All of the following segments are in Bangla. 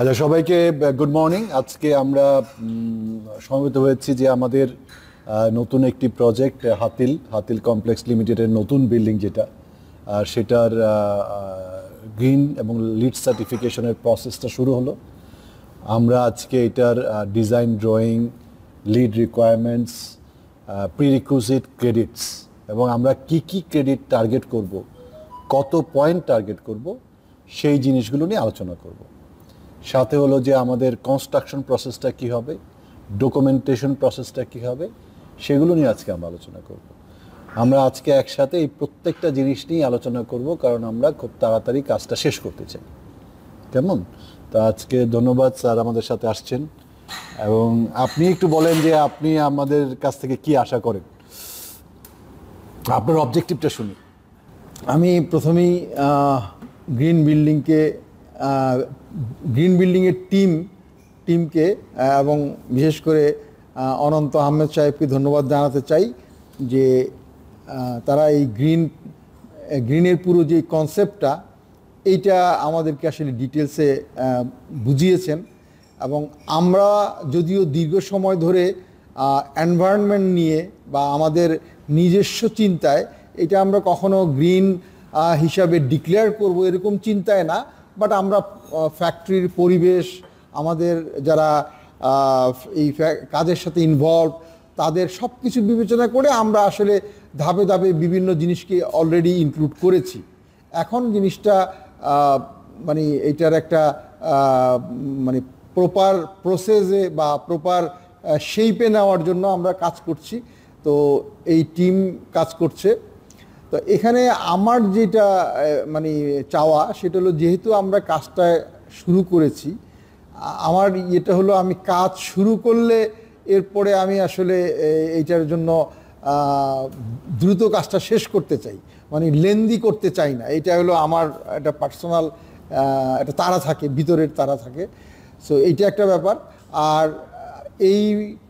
আচ্ছা সবাইকে গুড মর্নিং আজকে আমরা সমবেত হয়েছি যে আমাদের নতুন একটি প্রজেক্ট হাতিল হাতিল কমপ্লেক্স লিমিটেডের নতুন বিল্ডিং যেটা সেটার গ্রিন এবং লিড সার্টিফিকেশনের প্রসেসটা শুরু হলো আমরা আজকে এটার design drawing LEED requirements prerequisite credits এবং আমরা কি কি ক্রেডিট টার্গেট করব কত পয়েন্ট টার্গেট করব সেই জিনিসগুলো নিয়ে আলোচনা করবো সাথে হলো যে আমাদের কনস্ট্রাকশন প্রসেসটা কি হবে ডকুমেন্টেশন প্রসেসটা কি হবে সেগুলো নিয়ে আজকে আমরা আলোচনা করব আমরা আজকে একসাথে এই প্রত্যেকটা জিনিস নিয়ে আলোচনা করব কারণ আমরা খুব তাড়াতাড়ি কাজটা শেষ করতে চাই কেমন তো আজকে ধন্যবাদ স্যার আমাদের সাথে আসছেন এবং আপনি একটু বলেন যে আপনি আমাদের কাছ থেকে কি আশা করেন আপনার অবজেক্টিভটা শুনি আমি প্রথমেই গ্রিন বিল্ডিংকে গ্রিন বিল্ডিংয়ের টিম টিমকে এবং বিশেষ করে অনন্ত আহমেদ সাহেবকে ধন্যবাদ জানাতে চাই যে তারা এই গ্রিন গ্রিনের পুরো যে কনসেপ্টটা এইটা আমাদেরকে আসলে ডিটেলসে বুঝিয়েছেন এবং আমরা যদিও দীর্ঘ সময় ধরে এনভায়রনমেন্ট নিয়ে বা আমাদের নিজস্ব চিন্তায় এটা আমরা কখনো গ্রিন হিসাবে ডিক্লেয়ার করব এরকম চিন্তায় না বাট আমরা ফ্যাক্টরির পরিবেশ আমাদের যারা এই কাজের সাথে ইনভলভ তাদের সব কিছু বিবেচনা করে আমরা আসলে ধাপে ধাপে বিভিন্ন জিনিসকে অলরেডি ইনক্লুড করেছি এখন জিনিসটা মানে এটার একটা মানে প্রপার প্রসেসে বা প্রপার শেপে নেওয়ার জন্য আমরা কাজ করছি তো এই টিম কাজ করছে তো এখানে আমার যেটা মানে চাওয়া সেটা হলো যেহেতু আমরা কাজটা শুরু করেছি আমার এটা হলো আমি কাজ শুরু করলে এরপরে আমি আসলে এইটার জন্য দ্রুত কাজটা শেষ করতে চাই মানে লেন্দি করতে চাই না এটা হলো আমার একটা পার্সোনাল একটা তারা থাকে ভিতরের তারা থাকে সো এইটা একটা ব্যাপার আর এই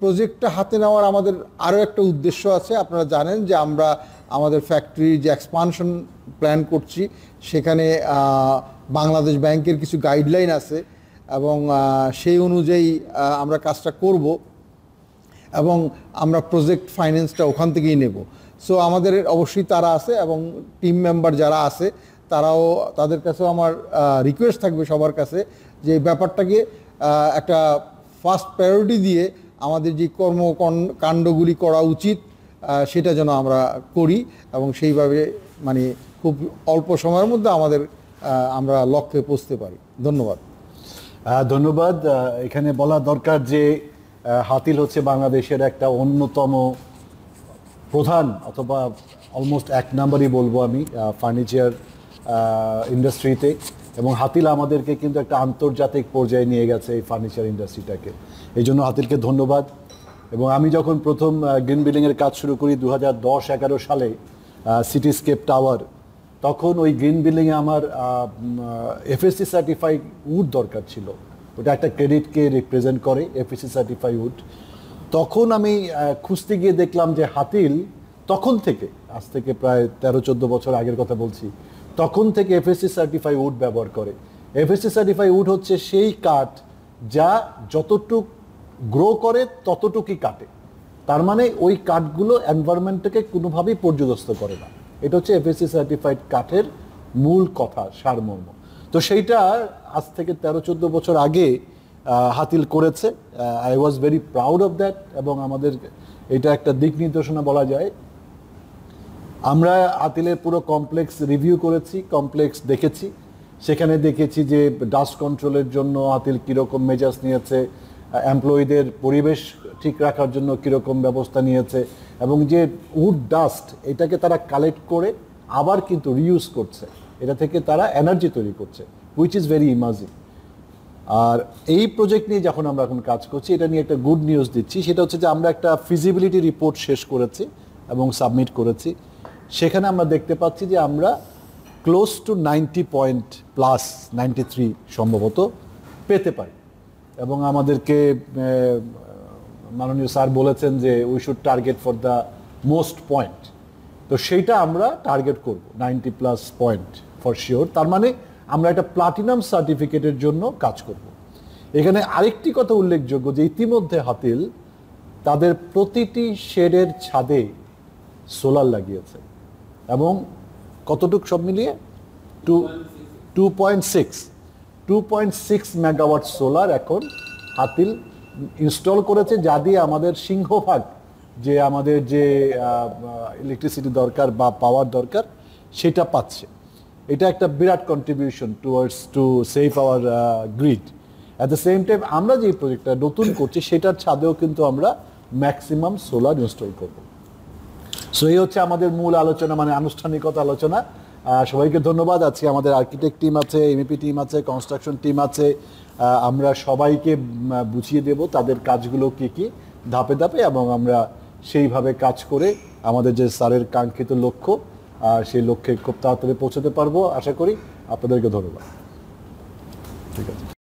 প্রজেক্টটা হাতে নেওয়ার আমাদের আরও একটা উদ্দেশ্য আছে আপনারা জানেন যে আমরা আমাদের ফ্যাক্টরি যে এক্সপানশন প্ল্যান করছি সেখানে বাংলাদেশ ব্যাংকের কিছু গাইডলাইন আছে এবং সেই অনুযায়ী আমরা কাজটা করব এবং আমরা প্রজেক্ট ফাইন্যান্সটা ওখান থেকেই নেব সো আমাদের অবশ্যই তারা আছে এবং টিম মেম্বার যারা আছে তারাও তাদের কাছেও আমার রিকোয়েস্ট থাকবে সবার কাছে যে ব্যাপারটাকে একটা ফার্স্ট প্রায়োরিটি দিয়ে আমাদের যে কর্মকাণ্ডগুলি করা উচিত সেটা যেন আমরা করি এবং সেইভাবে মানে খুব অল্প সময়ের মধ্যে আমাদের আমরা লক্ষ্যে পৌঁছতে পারি ধন্যবাদ ধন্যবাদ এখানে বলা দরকার যে হাতিল হচ্ছে বাংলাদেশের একটা অন্যতম প্রধান অথবা অলমোস্ট এক নাম্বারই বলবো আমি ফার্নিচার ইন্ডাস্ট্রিতে এবং হাতিল আমাদেরকে কিন্তু একটা আন্তর্জাতিক পর্যায়ে নিয়ে গেছে এই ফার্নিচার ইন্ডাস্ট্রিটাকে এই জন্য হাতিলকে ধন্যবাদ এবং আমি যখন প্রথম গ্রিন এর কাজ শুরু করি দু হাজার দশ এগারো সালে টাওয়ার তখন ওই গ্রিন এ আমার এফএসসি সার্টিফাইড উড দরকার ছিল ওটা একটা ক্রেডিটকে রিপ্রেজেন্ট করে এফএসসি সার্টিফাই উড তখন আমি খুঁজতে গিয়ে দেখলাম যে হাতিল তখন থেকে আজ থেকে প্রায় তেরো চোদ্দ বছর আগের কথা বলছি তখন থেকে এফএসসি সার্টিফাই উড ব্যবহার করে এফএসসি সার্টিফাই উড হচ্ছে সেই কাঠ যা যতটুকু গ্রো করে ততটুকুই কাটে তার মানে ওই কাঠগুলো এনভায়রনমেন্টটাকে কোনোভাবেই পর্যদস্ত করে না এটা হচ্ছে এফএসি সার্টিফাইড কাঠের মূল কথা সারমর্ম তো সেইটা আজ থেকে তেরো চোদ্দ বছর আগে হাতিল করেছে I was very proud of that এবং আমাদের এটা একটা দিক নির্দেশনা বলা যায় আমরা হাতিলের পুরো কমপ্লেক্স রিভিউ করেছি কমপ্লেক্স দেখেছি সেখানে দেখেছি যে ডাস্ট কন্ট্রোলের জন্য হাতিল কীরকম মেজাজ নিয়েছে এমপ্লয়ীদের পরিবেশ ঠিক রাখার জন্য কীরকম ব্যবস্থা নিয়েছে এবং যে উড ডাস্ট এটাকে তারা কালেক্ট করে আবার কিন্তু রিউজ করছে এটা থেকে তারা এনার্জি তৈরি করছে উইচ ইজ ভেরি ইমাজিং আর এই প্রজেক্ট নিয়ে যখন আমরা এখন কাজ করছি এটা নিয়ে একটা গুড নিউজ দিচ্ছি সেটা হচ্ছে যে আমরা একটা ফিজিবিলিটি রিপোর্ট শেষ করেছি এবং সাবমিট করেছি সেখানে আমরা দেখতে পাচ্ছি যে আমরা close to ninety point plus ninety three সম্ভবত পেতে পারি এবং আমাদেরকে মাননীয় স্যার বলেছেন যে we should target for the most point তো সেইটা আমরা টার্গেট করব ninety plus point for sure তার মানে আমরা একটা প্লাটিনাম সার্টিফিকেটের জন্য কাজ করব এখানে আরেকটি কথা উল্লেখযোগ্য যে ইতিমধ্যে হাতিল তাদের প্রতিটি শেডের ছাদে সোলার লাগিয়েছে এবং কতটুক সব মিলিয়ে two two point six two point six megawatt solar এখন হাতিল ইনস্টল করেছে যা দিয়ে আমাদের সিংহভাগ যে আমাদের যে ইলেকট্রিসিটি দরকার বা পাওয়ার দরকার সেটা পাচ্ছে এটা একটা বিরাট contribution towards to save our grid at the same time আমরা যে প্রজেক্টটা নতুন করছি সেটার ছাদেও কিন্তু আমরা ম্যাক্সিমাম সোলার ইনস্টল করব সো এই হচ্ছে আমাদের মূল আলোচনা মানে আনুষ্ঠানিকতা আলোচনা সবাইকে ধন্যবাদ আজকে আমাদের আর্কিটেক্ট টিম আছে এমএপি টিম e আছে কনস্ট্রাকশন টিম আছে আমরা সবাইকে বুঝিয়ে দেব তাদের কাজগুলো কী কী ধাপে ধাপে এবং আমরা সেইভাবে কাজ করে আমাদের যে স্যারের কাঙ্ক্ষিত লক্ষ্য সেই লক্ষ্যে খুব তাড়াতাড়ি পৌঁছাতে পারবো আশা করি আপনাদেরকে ধন্যবাদ ঠিক আছে